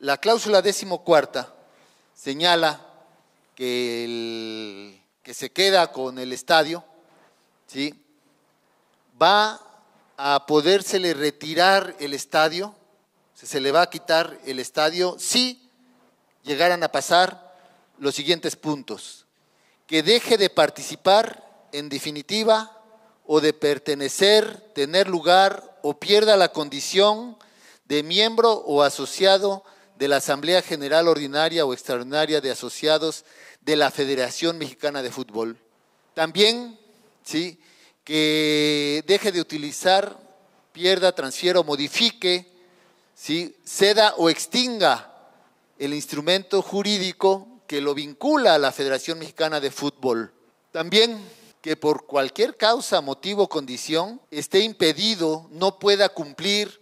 La cláusula decimocuarta señala que el que se queda con el estadio, va a podérsele retirar el estadio, se le va a quitar el estadio si llegaran a pasar los siguientes puntos. Que deje de participar en definitiva o de pertenecer, tener lugar o pierda la condición de miembro o asociado de la Asamblea General Ordinaria o Extraordinaria de Asociados de la Federación Mexicana de Fútbol. También, ¿sí? que deje de utilizar, pierda, transfiera o modifique, ¿sí? ceda o extinga el instrumento jurídico que lo vincula a la Federación Mexicana de Fútbol. También que por cualquier causa, motivo o condición esté impedido, no pueda cumplir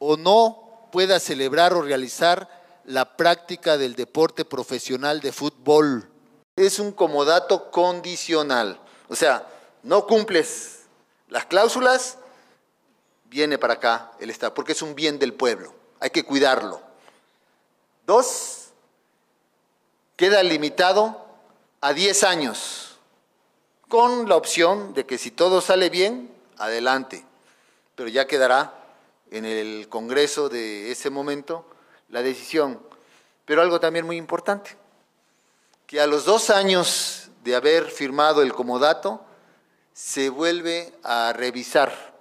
o no pueda celebrar o realizar la práctica del deporte profesional de fútbol. Es un comodato condicional. O sea, no cumples las cláusulas, viene para acá el Estado, porque es un bien del pueblo, hay que cuidarlo. Dos, queda limitado a 10 años, con la opción de que si todo sale bien, adelante, pero ya quedará en el Congreso de ese momento la decisión. Pero algo también muy importante, que a los dos años de haber firmado el comodato, se vuelve a revisar